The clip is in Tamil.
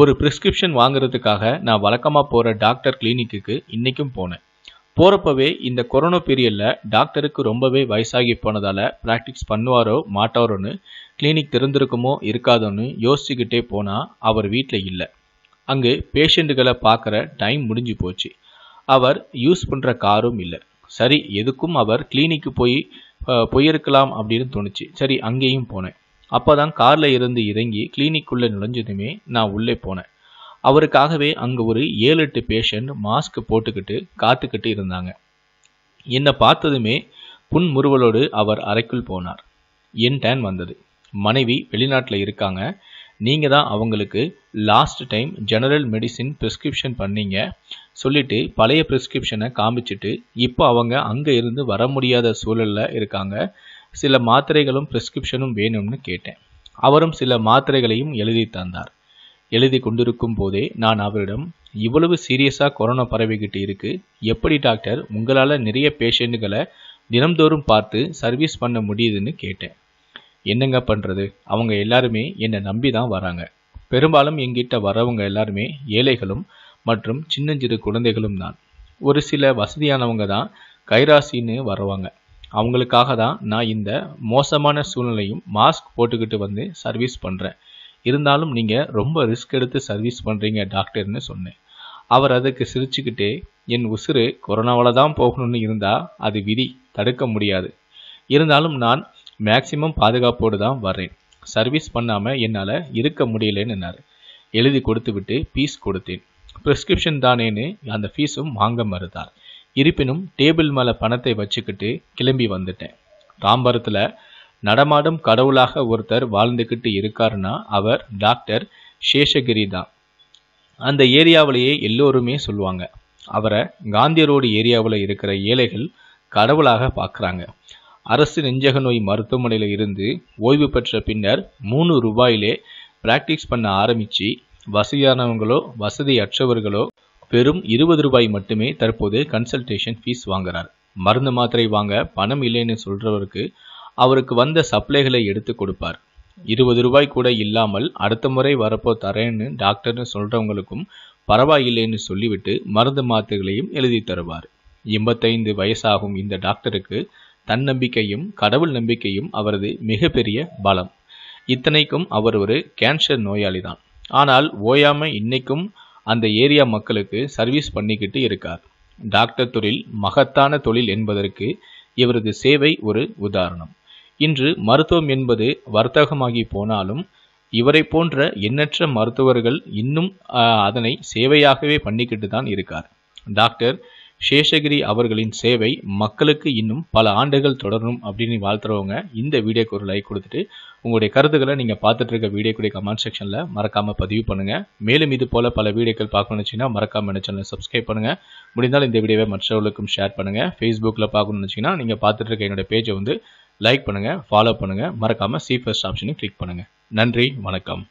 ஒரு ப்ரிஸ்கிரிப்ஷன் வாங்குறதுக்காக நான் வழக்கமாக போகிற டாக்டர் கிளினிக்குக்கு இன்றைக்கும் போனேன் போகிறப்பவே இந்த கொரோனா பீரியடில் டாக்டருக்கு ரொம்பவே வயசாகி போனதால் ப்ராக்டிஸ் பண்ணுவாரோ மாட்டாரோன்னு கிளினிக் திறந்திருக்குமோ இருக்காதோன்னு யோசிச்சுக்கிட்டே போனால் அவர் வீட்டில் இல்லை அங்கு பேஷண்ட்டுகளை பார்க்குற டைம் முடிஞ்சு போச்சு அவர் யூஸ் பண்ணுற காரும் இல்லை சரி எதுக்கும் அவர் கிளினிக்கு போய் போயிருக்கலாம் அப்படின்னு தோணுச்சு சரி அங்கேயும் போனேன் அப்போ தான் காரில் இருந்து இறங்கி கிளினிக்குள்ளே நுழைஞ்சதுமே நான் உள்ளே போனேன் அவருக்காகவே அங்கே ஒரு ஏழு எட்டு பேஷண்ட் மாஸ்க் போட்டுக்கிட்டு காத்துக்கிட்டு இருந்தாங்க என்னை பார்த்ததுமே புன்முறுவலோடு அவர் அறைக்குள் போனார் என் டேன் வந்தது மனைவி வெளிநாட்டில் இருக்காங்க நீங்கள் தான் அவங்களுக்கு last time general medicine prescription பண்ணீங்க சொல்லிவிட்டு பழைய ப்ரிஸ்கிரிப்ஷனை காமிச்சிட்டு இப்போ அவங்க அங்கே இருந்து வர முடியாத சூழலில் இருக்காங்க சில மாத்திரைகளும் பிரிஸ்கிரிப்ஷனும் வேணும்னு கேட்டேன் அவரும் சில மாத்திரைகளையும் எழுதி தந்தார் எழுதி கொண்டிருக்கும் போதே நான் அவரிடம் இவ்வளவு சீரியஸாக கொரோனா பரவிக்கிட்டு இருக்கு எப்படி டாக்டர் உங்களால் நிறைய பேஷண்ட்டுகளை தினம்தோறும் பார்த்து சர்வீஸ் பண்ண முடியுதுன்னு கேட்டேன் என்னங்க பண்ணுறது அவங்க எல்லாருமே என்னை நம்பி தான் வராங்க பெரும்பாலும் எங்கிட்ட வரவங்க எல்லாருமே ஏழைகளும் மற்றும் சின்னஞ்சிறு குழந்தைகளும் தான் ஒரு சில வசதியானவங்க தான் கைராசின்னு வருவாங்க அவங்களுக்காக தான் நான் இந்த மோசமான சூழ்நிலையும் மாஸ்க் போட்டுக்கிட்டு வந்து சர்வீஸ் பண்ணுறேன் இருந்தாலும் நீங்கள் ரொம்ப ரிஸ்க் எடுத்து சர்வீஸ் பண்ணுறீங்க டாக்டர்னு சொன்னேன் அவர் அதுக்கு சிரிச்சுக்கிட்டே என் உசுறு கொரோனாவில் தான் போகணும்னு இருந்தால் அது விதி தடுக்க முடியாது இருந்தாலும் நான் மேக்சிமம் பாதுகாப்போடு தான் வர்றேன் சர்வீஸ் பண்ணாமல் என்னால் இருக்க முடியலன்னு எழுதி கொடுத்து விட்டு ஃபீஸ் கொடுத்தேன் ப்ரிஸ்கிரிப்ஷன் தானேன்னு அந்த ஃபீஸும் வாங்க மறுத்தார் இருப்பினும் டேபிள் மேலே பணத்தை வச்சுக்கிட்டு கிளம்பி வந்துட்டேன் தாம்பரத்தில் நடமாடும் கடவுளாக ஒருத்தர் வாழ்ந்துக்கிட்டு இருக்காருன்னா அவர் டாக்டர் சேஷகிரி தான் அந்த ஏரியாவிலேயே எல்லோருமே சொல்லுவாங்க அவரை காந்தி ரோடு ஏரியாவில் இருக்கிற ஏழைகள் கடவுளாக பார்க்குறாங்க அரசு நெஞ்சக நோய் மருத்துவமனையில் இருந்து ஓய்வு பெற்ற பின்னர் மூணு ரூபாயிலே பிராக்டிஸ் பண்ண ஆரம்பித்து வசதியானவங்களோ வசதியற்றவர்களோ பெரும் இருபது ரூபாய் மட்டுமே தற்போது கன்சல்டேஷன் ஃபீஸ் வாங்குறார் மருந்து மாத்திரை வாங்க பணம் இல்லைன்னு சொல்றவருக்கு அவருக்கு வந்த சப்ளைகளை எடுத்து கொடுப்பார் இருபது ரூபாய் கூட இல்லாமல் அடுத்த முறை வரப்போ தரேன்னு டாக்டர்னு சொல்றவங்களுக்கும் பரவாயில்லைன்னு சொல்லிவிட்டு மருந்து மாத்திரைகளையும் எழுதி தருவார் எண்பத்தைந்து வயசாகும் இந்த டாக்டருக்கு தன்னம்பிக்கையும் கடவுள் நம்பிக்கையும் அவரது மிகப்பெரிய பலம் இத்தனைக்கும் அவர் ஒரு கேன்சர் நோயாளி தான் ஆனால் ஓயாம இன்னைக்கும் அந்த ஏரியா மக்களுக்கு சர்வீஸ் பண்ணிக்கிட்டு இருக்கார் டாக்டர் தொழில் மகத்தான தொழில் என்பதற்கு இவரது சேவை ஒரு உதாரணம் இன்று மருத்துவம் என்பது வர்த்தகமாகி போனாலும் இவரை போன்ற எண்ணற்ற மருத்துவர்கள் இன்னும் அதனை சேவையாகவே பண்ணிக்கிட்டு தான் இருக்கார் டாக்டர் சேஷகிரி அவர்களின் சேவை மக்களுக்கு இன்னும் பல ஆண்டுகள் தொடரணும் அப்படின்னு வாழ்த்துறவங்க இந்த வீடியோக்கு ஒரு லைக் கொடுத்துட்டு உங்களுடைய கருத்துக்களை நீங்கள் பார்த்துட்டு இருக்க வீடியோக்குடைய கமெண்ட் செக்ஷனில் மறக்காமல் பதிவு பண்ணுங்கள் மேலும் இது போல் பல வீடியோக்கள் பார்க்கணும்னு வச்சிங்கன்னா மறக்காமல் என்ன சேனலை சப்ஸ்கிரைப் பண்ணுங்கள் முடிந்தால் இந்த வீடியோவை மற்றவர்களுக்கும் ஷேர் பண்ணுங்கள் ஃபேஸ்புக்கில் பார்க்கணும்னு வச்சிங்கன்னா நீங்கள் பார்த்துட்டு இருக்க என்னோட பேஜை வந்து லைக் பண்ணுங்கள் ஃபாலோ பண்ணுங்கள் மறக்காமல் சி ஃபர்ஸ்ட் ஆப்ஷனையும் கிளிக் பண்ணுங்கள் நன்றி வணக்கம்